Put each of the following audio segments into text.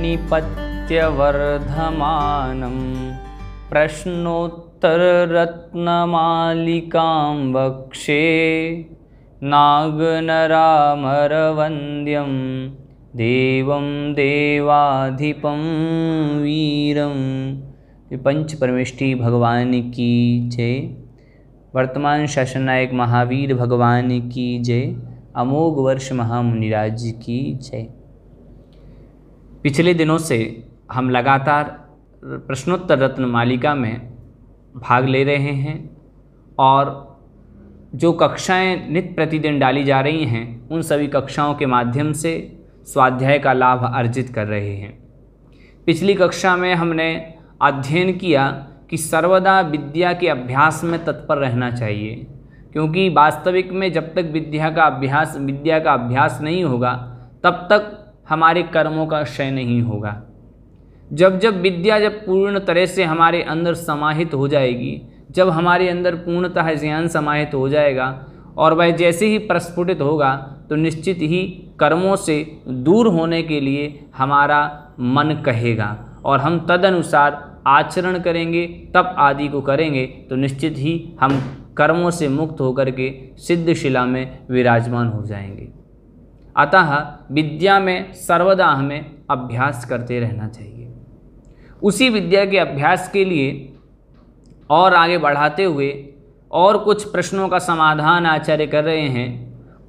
णिपत्यवर्धमानं प्रश्नोत्तररत्नमालिकां वक्षे नागनरामरवन्द्यं देवं देवाधिपं वीरं विपञ्च भगवान् की भगवान् वर्तमान शासन नायक महावीर भगवान की जय अमोघ वर्ष महामुनिराज की जय पिछले दिनों से हम लगातार प्रश्नोत्तर रत्न मालिका में भाग ले रहे हैं और जो कक्षाएं नित्य प्रतिदिन डाली जा रही हैं उन सभी कक्षाओं के माध्यम से स्वाध्याय का लाभ अर्जित कर रहे हैं पिछली कक्षा में हमने अध्ययन किया कि सर्वदा विद्या के अभ्यास में तत्पर रहना चाहिए क्योंकि वास्तविक में जब तक विद्या का अभ्यास विद्या का अभ्यास नहीं होगा तब तक हमारे कर्मों का क्षय नहीं होगा जब जब विद्या जब पूर्ण तरह से हमारे अंदर समाहित हो जाएगी जब हमारे अंदर पूर्णतः ज्ञान समाहित हो जाएगा और वह जैसे ही प्रस्फुटित होगा तो निश्चित ही कर्मों से दूर होने के लिए हमारा मन कहेगा और हम तदनुसार आचरण करेंगे तप आदि को करेंगे तो निश्चित ही हम कर्मों से मुक्त होकर के सिद्ध शिला में विराजमान हो जाएंगे अतः विद्या में सर्वदा हमें अभ्यास करते रहना चाहिए उसी विद्या के अभ्यास के लिए और आगे बढ़ाते हुए और कुछ प्रश्नों का समाधान आचार्य कर रहे हैं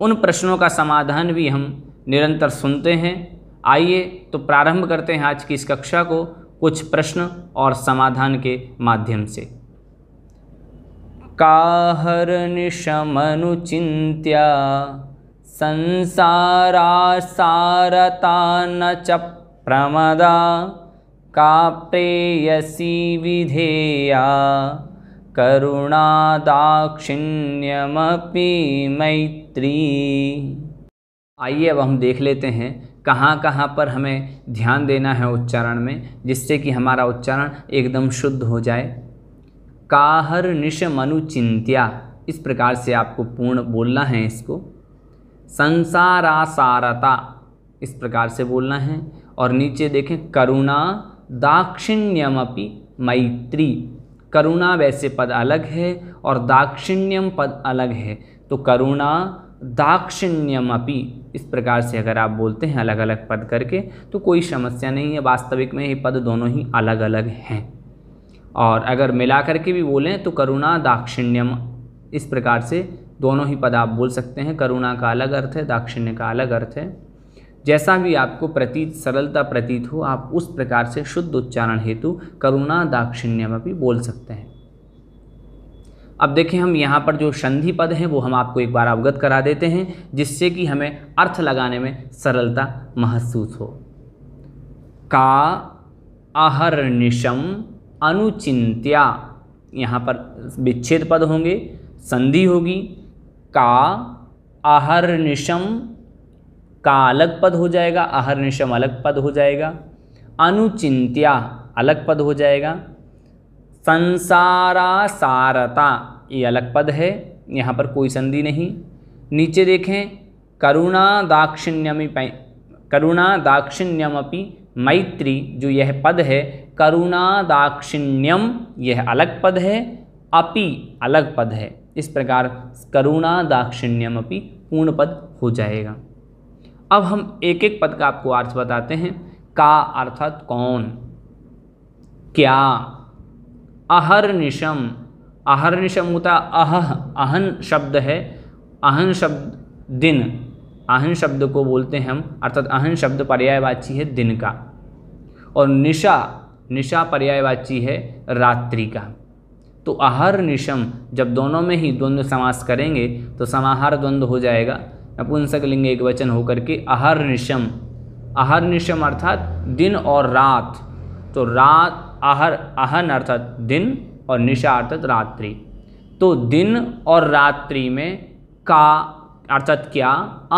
उन प्रश्नों का समाधान भी हम निरंतर सुनते हैं आइए तो प्रारंभ करते हैं आज की इस कक्षा को कुछ प्रश्न और समाधान के माध्यम से काहरनिशमनुचिन्त्या संसारासारता न च प्रमदा का प्रेयसी विधेया करुणादाक्षिण्यमपि मैत्री आइए अब हम देख लेते हैं कहाँ कहाँ पर हमें ध्यान देना है उच्चारण में जिससे कि हमारा उच्चारण एकदम शुद्ध हो जाए काहर निश मनु चिंत्या इस प्रकार से आपको पूर्ण बोलना है इसको संसारासारता इस प्रकार से बोलना है और नीचे देखें करुणा दाक्षिण्यमपी मैत्री करुणा वैसे पद अलग है और दाक्षिण्यम पद अलग है तो करुणा दाक्षिण्यमपि इस प्रकार से अगर आप बोलते हैं अलग अलग पद करके तो कोई समस्या नहीं है वास्तविक में ये पद दोनों ही अलग अलग हैं और अगर मिला करके भी बोलें तो करुणा दाक्षिण्यम इस प्रकार से दोनों ही पद आप बोल सकते हैं करुणा का अलग अर्थ है दाक्षिण्य का अलग अर्थ है जैसा भी आपको प्रतीत सरलता प्रतीत हो आप उस प्रकार से शुद्ध उच्चारण हेतु करुणा दाक्षिण्यम भी बोल सकते हैं अब देखें हम यहाँ पर जो संधि पद हैं वो हम आपको एक बार अवगत करा देते हैं जिससे कि हमें अर्थ लगाने में सरलता महसूस हो का अहरनिशम अनुचिंत्या यहाँ पर विच्छेद पद होंगे संधि होगी का अहरनिशम का अलग पद हो जाएगा अहर्निशम अलग पद हो जाएगा अनुचिंत्या अलग पद हो जाएगा संसारासारता ये अलग पद है यहाँ पर कोई संधि नहीं नीचे देखें करुणा दाक्षिण्यमी करुणा दाक्षिण्यमपि मैत्री जो यह पद है करुणा दाक्षिण्यम यह अलग पद है अपि अलग पद है इस प्रकार करुणा दाक्षिण्यम अपि पूर्ण पद हो जाएगा अब हम एक एक पद का आपको अर्थ बताते हैं का अर्थात कौन क्या अहर निशम होता अह अहन शब्द है अहन शब्द दिन अहन शब्द को बोलते हैं हम अर्थात अहन शब्द पर्यायवाची है दिन का और निशा निशा पर्यायवाची है रात्रि का तो अहर निशम जब दोनों में ही द्वंद्व समास करेंगे तो समाहार द्वंद्व हो जाएगा नपुंसक लिंग एक वचन होकर के अहर निशम अहर निशम अर्थात दिन और रात तो रात अहर आहन अर्थात दिन और निशा अर्थात रात्रि तो दिन और रात्रि में का अर्थात क्या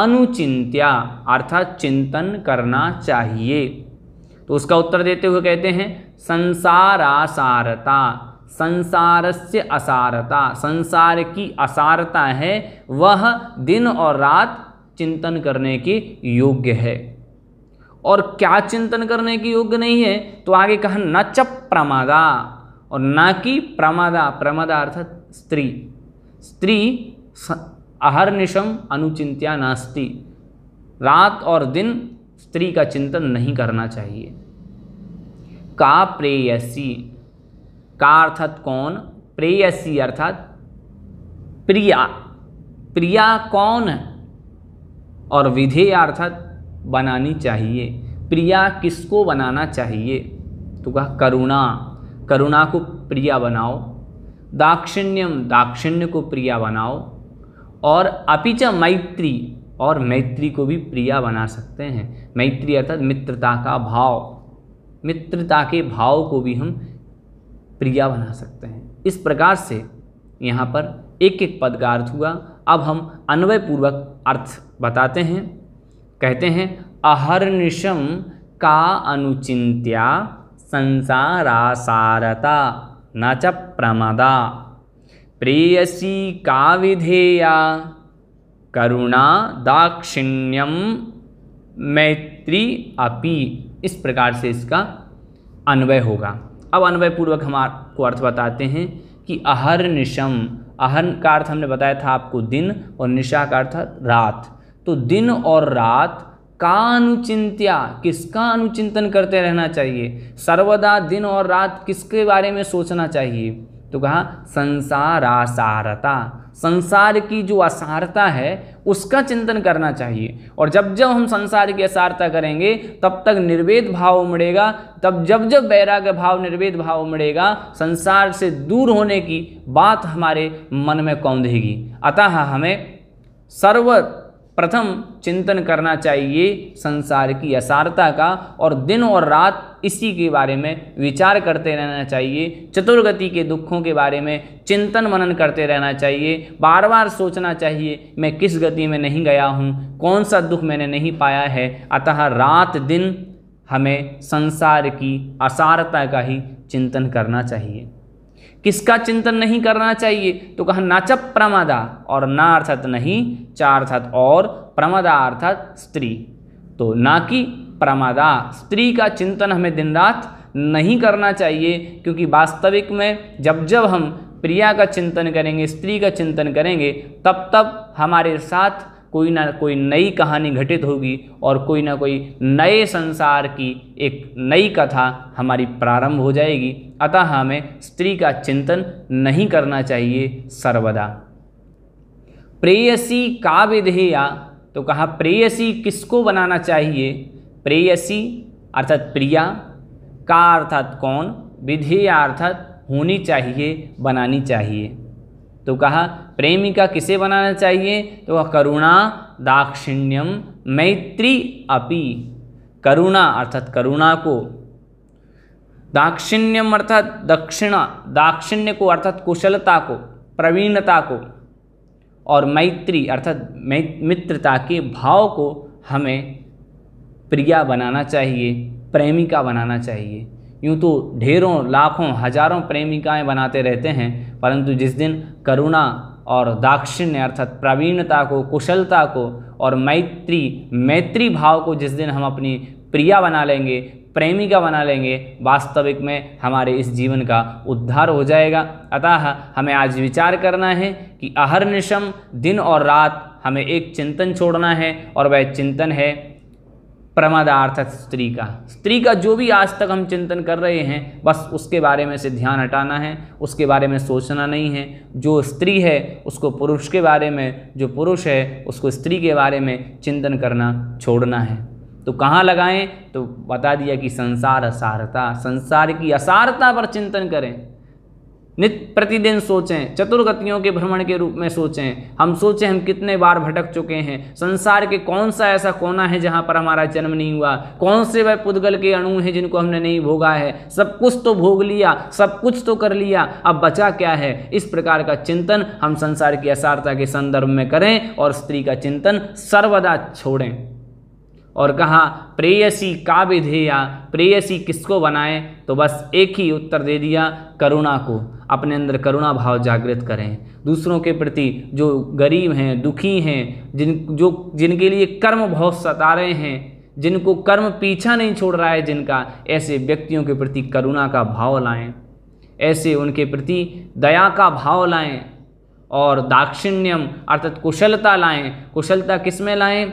अनुचिंत्या अर्थात चिंतन करना चाहिए तो उसका उत्तर देते हुए कहते हैं संसारासारता संसार से असारता संसार की असारता है वह दिन और रात चिंतन करने के योग्य है और क्या चिंतन करने के योग्य नहीं है तो आगे कहा न च प्रमादा और ना कि प्रमादा प्रमादा अर्थात स्त्री स्त्री अहरनिशम अनुचिंत्या नास्ती रात और दिन स्त्री का चिंतन नहीं करना चाहिए का प्रेयसी का अर्थात कौन प्रेयसी अर्थात प्रिया प्रिया कौन है और विधेय अर्थात बनानी चाहिए प्रिया किसको बनाना चाहिए तो कहा करुणा करुणा को प्रिया बनाओ दाक्षिण्यम दाक्षिण्य को प्रिया बनाओ और अपिच मैत्री और मैत्री को भी प्रिया बना सकते हैं मैत्री अर्थात मित्रता का भाव मित्रता के भाव को भी हम प्रिया बना सकते हैं इस प्रकार से यहाँ पर एक एक पद का अर्थ हुआ अब हम अन्वय पूर्वक अर्थ बताते हैं कहते हैं अहर्निशम का अनुचिंत्या संसारासारता न च प्रमदा प्रेयसी का विधेया करुणा दाक्षिण्यम मैत्री अपि इस प्रकार से इसका अन्वय होगा अब अन्वय पूर्वक हम आपको अर्थ बताते हैं कि अहर निशम अहर का अर्थ हमने बताया था आपको दिन और निशा का अर्थ रात तो दिन और रात का अनुचिंत्या किसका अनुचिंतन करते रहना चाहिए सर्वदा दिन और रात किसके बारे में सोचना चाहिए तो कहा संसार आसारता संसार की जो असारता है उसका चिंतन करना चाहिए और जब जब हम संसार की असारता करेंगे तब तक निर्वेद भाव उमड़ेगा तब जब जब वैराग्य भाव निर्वेद भाव उमड़ेगा संसार से दूर होने की बात हमारे मन में कौंधेगी अतः हमें सर्व प्रथम चिंतन करना चाहिए संसार की असारता का और दिन और रात इसी के बारे में विचार करते रहना चाहिए चतुर्गति के दुखों के बारे में चिंतन मनन करते रहना चाहिए बार बार सोचना चाहिए मैं किस गति में नहीं गया हूँ कौन सा दुख मैंने नहीं पाया है अतः रात दिन हमें संसार की असारता का ही चिंतन करना चाहिए किसका चिंतन नहीं करना चाहिए तो कहा नाच प्रमादा और ना अर्थात नहीं चार अर्थात और प्रमादा अर्थात स्त्री तो ना कि प्रमादा स्त्री का चिंतन हमें दिन रात नहीं करना चाहिए क्योंकि वास्तविक में जब जब हम प्रिया का चिंतन करेंगे स्त्री का चिंतन करेंगे तब तब हमारे साथ कोई ना कोई नई कहानी घटित होगी और कोई ना कोई नए संसार की एक नई कथा हमारी प्रारंभ हो जाएगी अतः हमें स्त्री का चिंतन नहीं करना चाहिए सर्वदा प्रेयसी का विधेया तो कहा प्रेयसी किसको बनाना चाहिए प्रेयसी अर्थात प्रिया का अर्थात कौन विधेया अर्थात होनी चाहिए बनानी चाहिए तो कहा प्रेमिका किसे बनाना चाहिए तो वह करुणा दाक्षिण्यम मैत्री अपि करुणा अर्थात करुणा को दाक्षिण्यम अर्थात दक्षिणा दाक्षिण्य को अर्थात कुशलता को प्रवीणता को और मैत्री अर्थात मित्रता के भाव को हमें प्रिया बनाना चाहिए प्रेमिका बनाना चाहिए यूँ तो ढेरों लाखों हजारों प्रेमिकाएं बनाते रहते हैं परंतु जिस दिन करुणा और दाक्षिण्य अर्थात प्रवीणता को कुशलता को और मैत्री मैत्री भाव को जिस दिन हम अपनी प्रिया बना लेंगे प्रेमिका बना लेंगे वास्तविक में हमारे इस जीवन का उद्धार हो जाएगा अतः हमें आज विचार करना है कि निशम दिन और रात हमें एक चिंतन छोड़ना है और वह चिंतन है प्रमादार्थ स्त्री का स्त्री का जो भी आज तक हम चिंतन कर रहे हैं बस उसके बारे में से ध्यान हटाना है उसके बारे में सोचना नहीं है जो स्त्री है उसको पुरुष के बारे में जो पुरुष है उसको स्त्री के बारे में चिंतन करना छोड़ना है तो कहाँ लगाएं तो बता दिया कि संसार असारता संसार की असारता पर चिंतन करें नित प्रतिदिन सोचें चतुर्गतियों के भ्रमण के रूप में सोचें हम सोचें हम कितने बार भटक चुके हैं संसार के कौन सा ऐसा कोना है जहाँ पर हमारा जन्म नहीं हुआ कौन से वह पुद्गल के अणु हैं जिनको हमने नहीं भोगा है सब कुछ तो भोग लिया सब कुछ तो कर लिया अब बचा क्या है इस प्रकार का चिंतन हम संसार की असारता के संदर्भ में करें और स्त्री का चिंतन सर्वदा छोड़ें और कहा प्रेयसी का विधेया प्रेयसी किसको बनाएं तो बस एक ही उत्तर दे दिया करुणा को अपने अंदर करुणा भाव जागृत करें दूसरों के प्रति जो गरीब हैं दुखी हैं जिन जो जिनके लिए कर्म बहुत सता रहे हैं जिनको कर्म पीछा नहीं छोड़ रहा है जिनका ऐसे व्यक्तियों के प्रति करुणा का भाव लाएं ऐसे उनके प्रति दया का भाव लाएं और दाक्षिण्यम अर्थात कुशलता लाएं कुशलता किस में लाएं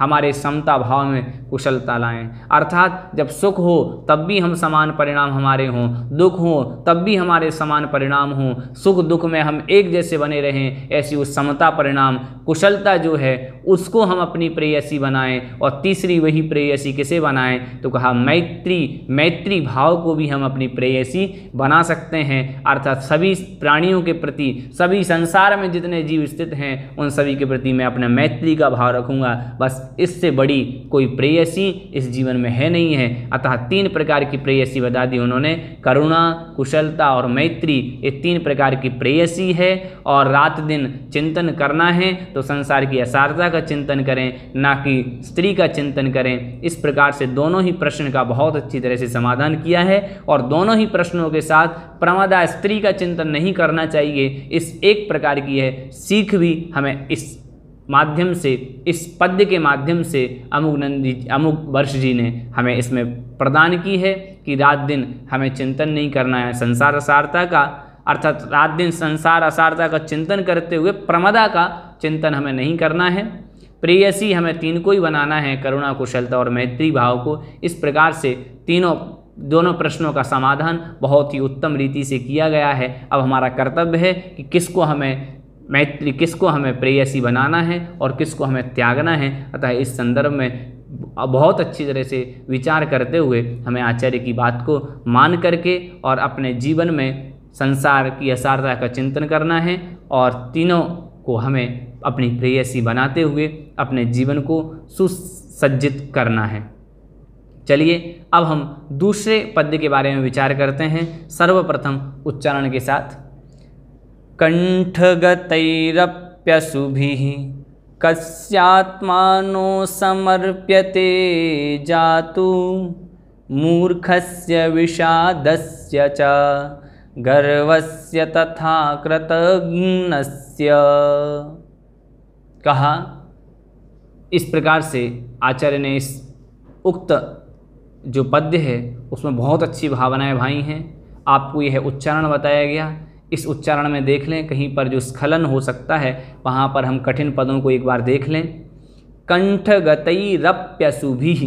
हमारे समता भाव में कुशलता लाएं अर्थात जब सुख हो तब भी हम समान परिणाम हमारे हों दुख हो तब भी हमारे समान परिणाम हों सुख दुख में हम एक जैसे बने रहें ऐसी उस समता परिणाम कुशलता जो है उसको हम अपनी प्रेयसी बनाएं और तीसरी वही प्रेयसी किसे बनाएं तो कहा मैत्री मैत्री भाव को भी हम अपनी प्रेयसी बना सकते हैं अर्थात सभी प्राणियों के प्रति सभी संसार में जितने जीव स्थित हैं उन सभी के प्रति मैं अपना मैत्री का भाव रखूँगा बस इससे बड़ी कोई प्रेयसी इस जीवन में है नहीं है अतः तीन प्रकार की प्रेयसी बता दी उन्होंने करुणा कुशलता और मैत्री ये तीन प्रकार की प्रेयसी है और रात दिन चिंतन करना है तो संसार की असारता का चिंतन करें ना कि स्त्री का चिंतन करें इस प्रकार से दोनों ही प्रश्न का बहुत अच्छी तरह से समाधान किया है और दोनों ही प्रश्नों के साथ प्रमादा स्त्री का चिंतन नहीं करना चाहिए इस एक प्रकार की है सीख भी हमें इस माध्यम से इस पद्य के माध्यम से अमुक नंदी अमुक वर्ष जी ने हमें इसमें प्रदान की है कि रात दिन हमें चिंतन नहीं करना है संसार असारता का अर्थात रात दिन संसार असारता का चिंतन करते हुए प्रमदा का चिंतन हमें नहीं करना है प्रेयसी हमें तीन को ही बनाना है करुणा कुशलता और मैत्री भाव को इस प्रकार से तीनों दोनों प्रश्नों का समाधान बहुत ही उत्तम रीति से किया गया है अब हमारा कर्तव्य है कि किसको हमें मैत्री किसको हमें प्रेयसी बनाना है और किसको हमें त्यागना है अतः इस संदर्भ में बहुत अच्छी तरह से विचार करते हुए हमें आचार्य की बात को मान करके और अपने जीवन में संसार की असारता का चिंतन करना है और तीनों को हमें अपनी प्रेयसी बनाते हुए अपने जीवन को सुसज्जित करना है चलिए अब हम दूसरे पद्य के बारे में विचार करते हैं सर्वप्रथम उच्चारण के साथ कंठगतरप्यशुभि कस्यात्मानो समर्प्यते जातु मूर्खस्य विषादस्य च गर्वस्य तथा कृतघ्न कहा इस प्रकार से आचार्य ने इस उक्त जो पद्य है उसमें बहुत अच्छी भावनाएं भाई हैं आपको यह उच्चारण बताया गया इस उच्चारण में देख लें कहीं पर जो स्खलन हो सकता है वहाँ पर हम कठिन पदों को एक बार देख लें कंठगतरप्यशुभि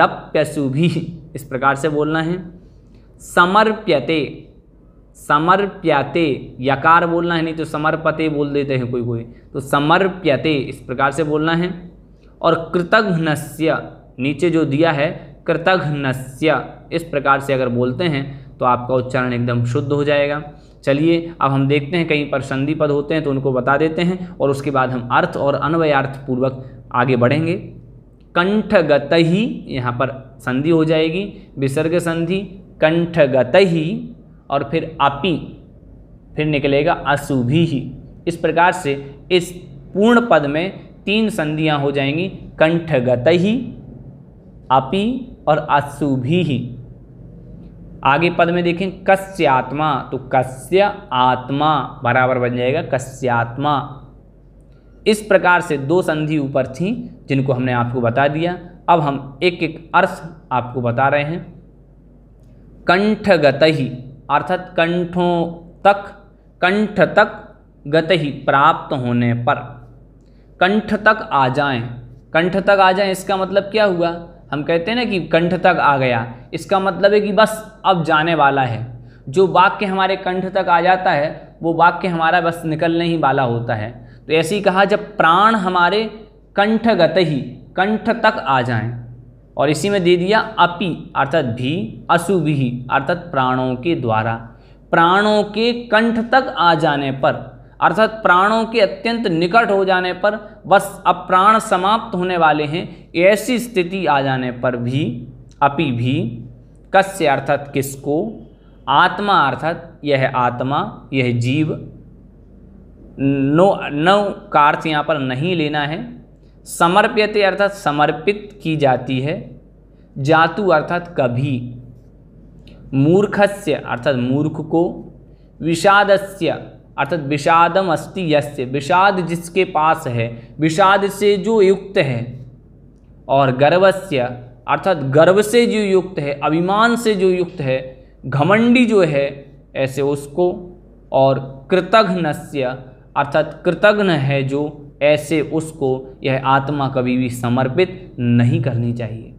रप्यसुभि इस प्रकार से बोलना है समर्प्यते समर्प्यते यकार बोलना है नहीं तो समर्पते बोल देते हैं कोई कोई तो समर्प्यते इस प्रकार से बोलना है और कृतघ्नस्य नीचे जो दिया है कृतघ्नस्य इस प्रकार से अगर बोलते हैं तो आपका उच्चारण एकदम शुद्ध हो जाएगा चलिए अब हम देखते हैं कहीं पर संधि पद होते हैं तो उनको बता देते हैं और उसके बाद हम अर्थ और अन्वयार्थ पूर्वक आगे बढ़ेंगे कंठगत ही यहाँ पर संधि हो जाएगी विसर्ग संधि कंठगत ही और फिर अपी फिर निकलेगा अशुभी ही इस प्रकार से इस पूर्ण पद में तीन संधियां हो जाएंगी कंठगत ही अपी और अशुभी ही आगे पद में देखें कस्य आत्मा तो कस्य आत्मा बराबर बन जाएगा कस्यात्मा इस प्रकार से दो संधि ऊपर थी जिनको हमने आपको बता दिया अब हम एक एक अर्थ आपको बता रहे हैं कंठगत ही अर्थात कंठों तक कंठ तक गत ही प्राप्त होने पर कंठ तक आ जाएं कंठ तक आ जाएं इसका मतलब क्या हुआ हम कहते हैं ना कि कंठ तक आ गया इसका मतलब है कि बस अब जाने वाला है जो वाक्य हमारे कंठ तक आ जाता है वो वाक्य हमारा बस निकलने ही वाला होता है तो ऐसे ही कहा जब प्राण हमारे कंठगत ही कंठ तक आ जाएं और इसी में दे दिया अपि अर्थात भी अशुभि अर्थात प्राणों के द्वारा प्राणों के कंठ तक आ जाने पर अर्थात प्राणों के अत्यंत निकट हो जाने पर बस अब प्राण समाप्त होने वाले हैं ऐसी स्थिति आ जाने पर भी अपि भी कस्य अर्थात किसको आत्मा अर्थात यह आत्मा यह जीव नो नौ का अर्थ यहाँ पर नहीं लेना है समर्प्यते अर्थात समर्पित की जाती है जातु अर्थात कभी मूर्खस्य अर्थात मूर्ख को विषादस्य अर्थात विषादम अस्ति यस्य विषाद जिसके पास है विषाद से जो युक्त है और गर्वस्य अर्थात गर्व से जो युक्त है अभिमान से जो युक्त है घमंडी जो है ऐसे उसको और कृतघ्नस्य अर्थात कृतघ्न है जो ऐसे उसको यह आत्मा कभी भी समर्पित नहीं करनी चाहिए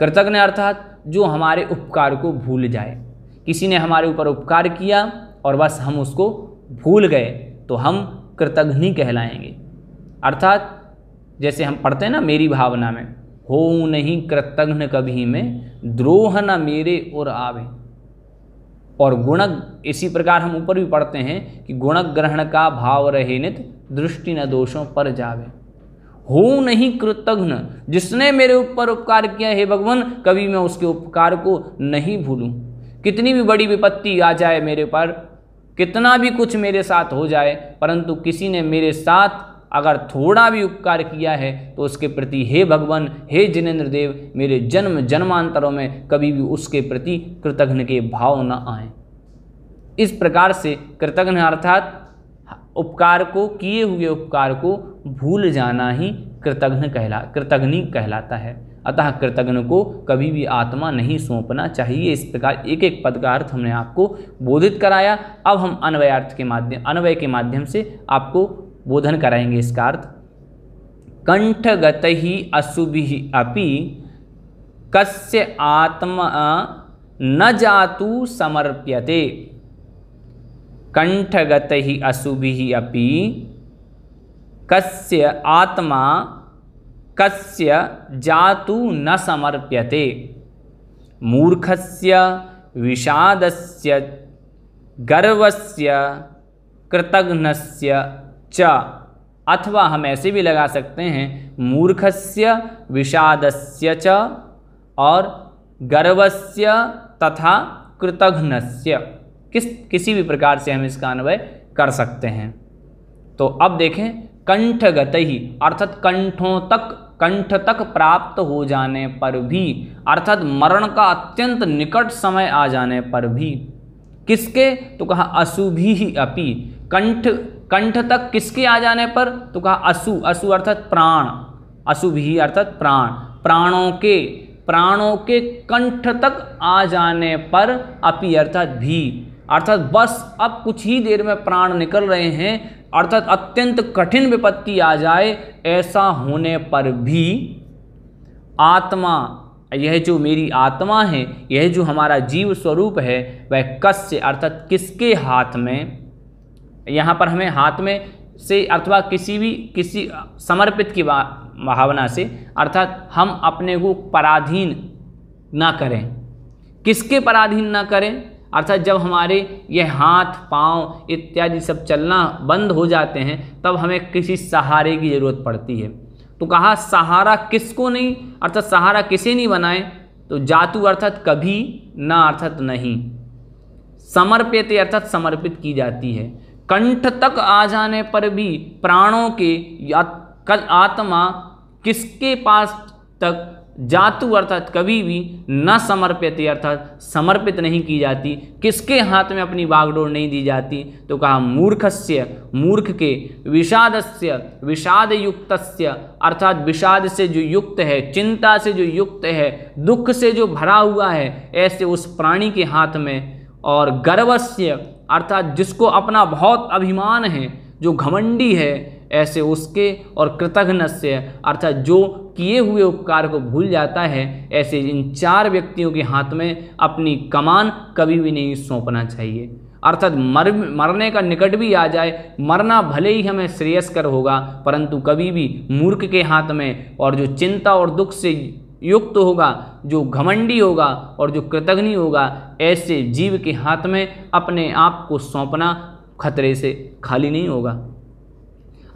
कृतज्ञ अर्थात जो हमारे उपकार को भूल जाए किसी ने हमारे ऊपर उपकार किया और बस हम उसको भूल गए तो हम कृतघ्नि कहलाएंगे अर्थात जैसे हम पढ़ते हैं ना मेरी भावना में हो नहीं कृतघ्न कभी में द्रोह न मेरे और आवे और गुणक इसी प्रकार हम ऊपर भी पढ़ते हैं कि गुणक ग्रहण का भाव रहे नित दृष्टि न दोषों पर जावे हो नहीं कृतघ्न जिसने मेरे ऊपर उपकार किया हे भगवान कभी मैं उसके उपकार को नहीं भूलूँ कितनी भी बड़ी विपत्ति आ जाए मेरे पर कितना भी कुछ मेरे साथ हो जाए परंतु किसी ने मेरे साथ अगर थोड़ा भी उपकार किया है तो उसके प्रति हे भगवान हे जिनेन्द्र देव मेरे जन्म जन्मांतरों में कभी भी उसके प्रति कृतघ्न के भाव न आए इस प्रकार से कृतघ्न अर्थात उपकार को किए हुए उपकार को भूल जाना ही कृतघ्न कहला कृतघ्नि कहलाता है अतः कृतघ्न को कभी भी आत्मा नहीं सौंपना चाहिए इस प्रकार एक एक पद का अर्थ हमने आपको बोधित कराया अब हम अन्वयार्थ के माध्यम अन्वय के माध्यम से आपको बोधन कराएंगे इसका अर्थ कंठगत ही अशुभ अपि कस्य आत्मा न जातु समर्प्यते कंठगत ही अशुभ अपि कस्य आत्मा कस्य जातु न समर्प्यते मूर्खस्य विषादस्य गर्वस्य कृतघ्नस्य च अथवा हम ऐसे भी लगा सकते हैं मूर्खस्य विषादस्य च और गर्वस्य तथा कृतघ्नस्य किस किसी भी प्रकार से हम इसका अन्वय कर सकते हैं तो अब देखें कंठगत ही अर्थात कंठों तक कंठ तक प्राप्त हो जाने पर भी अर्थात मरण का अत्यंत निकट समय आ जाने पर भी किसके तो कहा ही अपि कंठ कंठ तक किसके आ जाने पर तो कहा असु असु अर्थात प्राण असु भी अर्थात प्राण प्राणों के प्राणों के कंठ तक आ जाने पर अपि अर्थात भी अर्थात बस अब कुछ ही देर में प्राण निकल रहे हैं अर्थात अत्यंत कठिन विपत्ति आ जाए ऐसा होने पर भी आत्मा यह जो मेरी आत्मा है यह जो हमारा जीव स्वरूप है वह कस्य अर्थात किसके हाथ में यहाँ पर हमें हाथ में से अथवा किसी भी किसी समर्पित की भावना से अर्थात हम अपने को पराधीन ना करें किसके पराधीन ना करें अर्थात जब हमारे ये हाथ पांव इत्यादि सब चलना बंद हो जाते हैं तब हमें किसी सहारे की ज़रूरत पड़ती है तो कहा सहारा किसको नहीं अर्थात सहारा किसे नहीं बनाए तो जातु अर्थात कभी ना अर्थात नहीं समर्पित अर्थात समर्पित की जाती है कंठ तक आ जाने पर भी प्राणों के आत्मा किसके पास तक जातु अर्थात कभी भी न समर्पित अर्थात समर्पित नहीं की जाती किसके हाथ में अपनी बागडोर नहीं दी जाती तो कहा मूर्खस्य मूर्ख के विषादस्य विषाद युक्तस्य अर्थात विषाद से जो युक्त है चिंता से जो युक्त है दुख से जो भरा हुआ है ऐसे उस प्राणी के हाथ में और गर्वस्य अर्थात जिसको अपना बहुत अभिमान है जो घमंडी है ऐसे उसके और कृतघ्न से अर्थात जो किए हुए उपकार को भूल जाता है ऐसे इन चार व्यक्तियों के हाथ में अपनी कमान कभी भी नहीं सौंपना चाहिए अर्थात मर मरने का निकट भी आ जाए मरना भले ही हमें श्रेयस्कर होगा परंतु कभी भी मूर्ख के हाथ में और जो चिंता और दुख से युक्त तो होगा जो घमंडी होगा और जो कृतघ्नि होगा ऐसे जीव के हाथ में अपने आप को सौंपना खतरे से खाली नहीं होगा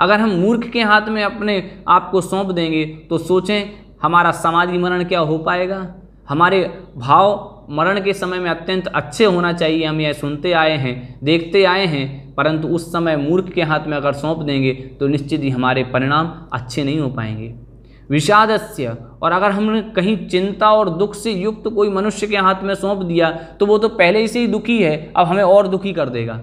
अगर हम मूर्ख के हाथ में अपने आप को सौंप देंगे तो सोचें हमारा सामाजिक मरण क्या हो पाएगा हमारे भाव मरण के समय में अत्यंत अच्छे होना चाहिए हम यह सुनते आए हैं देखते आए हैं परंतु उस समय मूर्ख के हाथ में अगर सौंप देंगे तो निश्चित ही हमारे परिणाम अच्छे नहीं हो पाएंगे विषादस्य और अगर हमने कहीं चिंता और दुख से युक्त कोई मनुष्य के हाथ में सौंप दिया तो वो तो पहले ही से ही दुखी है अब हमें और दुखी कर देगा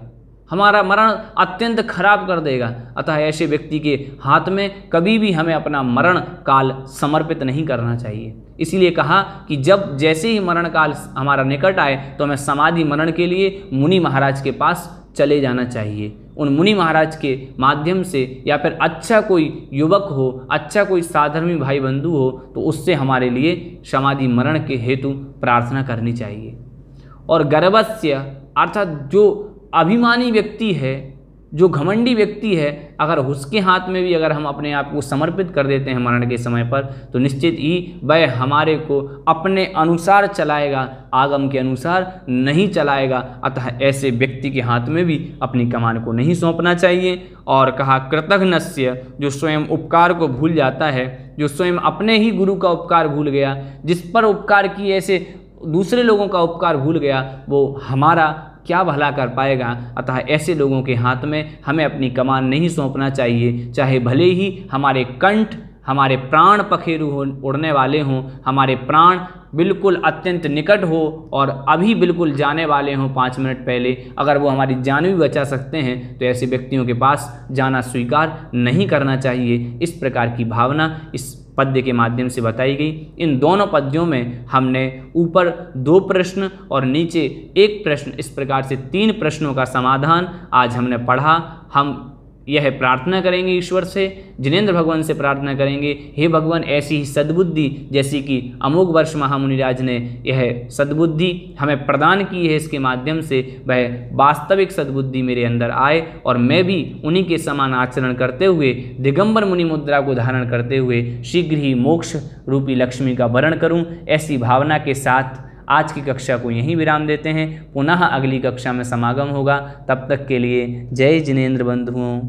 हमारा मरण अत्यंत खराब कर देगा अतः ऐसे व्यक्ति के हाथ में कभी भी हमें अपना मरण काल समर्पित नहीं करना चाहिए इसीलिए कहा कि जब जैसे ही मरण काल हमारा निकट आए तो हमें समाधि मरण के लिए मुनि महाराज के पास चले जाना चाहिए उन मुनि महाराज के माध्यम से या फिर अच्छा कोई युवक हो अच्छा कोई साधर्मी भाई बंधु हो तो उससे हमारे लिए समाधि मरण के हेतु प्रार्थना करनी चाहिए और गर्वस्य अर्थात जो अभिमानी व्यक्ति है जो घमंडी व्यक्ति है अगर उसके हाथ में भी अगर हम अपने आप को समर्पित कर देते हैं मरण के समय पर तो निश्चित ही वह हमारे को अपने अनुसार चलाएगा आगम के अनुसार नहीं चलाएगा अतः ऐसे व्यक्ति के हाथ में भी अपनी कमान को नहीं सौंपना चाहिए और कहा कृतघ्नस्य जो स्वयं उपकार को भूल जाता है जो स्वयं अपने ही गुरु का उपकार भूल गया जिस पर उपकार की ऐसे दूसरे लोगों का उपकार भूल गया वो हमारा क्या भला कर पाएगा अतः ऐसे लोगों के हाथ में हमें अपनी कमान नहीं सौंपना चाहिए चाहे भले ही हमारे कंठ हमारे प्राण पखेरु हो उड़ने वाले हों हमारे प्राण बिल्कुल अत्यंत निकट हो और अभी बिल्कुल जाने वाले हों पाँच मिनट पहले अगर वो हमारी जान भी बचा सकते हैं तो ऐसे व्यक्तियों के पास जाना स्वीकार नहीं करना चाहिए इस प्रकार की भावना इस पद्य के माध्यम से बताई गई इन दोनों पद्यों में हमने ऊपर दो प्रश्न और नीचे एक प्रश्न इस प्रकार से तीन प्रश्नों का समाधान आज हमने पढ़ा हम यह प्रार्थना करेंगे ईश्वर से जिनेंद्र भगवान से प्रार्थना करेंगे हे भगवान ऐसी ही सद्बुद्धि जैसी कि अमोघ वर्ष महामुनिराज ने यह सद्बुद्धि हमें प्रदान की है इसके माध्यम से वह वास्तविक सद्बुद्धि मेरे अंदर आए और मैं भी उन्हीं के समान आचरण करते हुए दिगंबर मुनि मुद्रा को धारण करते हुए शीघ्र ही मोक्ष रूपी लक्ष्मी का वरण करूँ ऐसी भावना के साथ आज की कक्षा को यहीं विराम देते हैं पुनः अगली कक्षा में समागम होगा तब तक के लिए जय जिनेन्द्र बंधुओं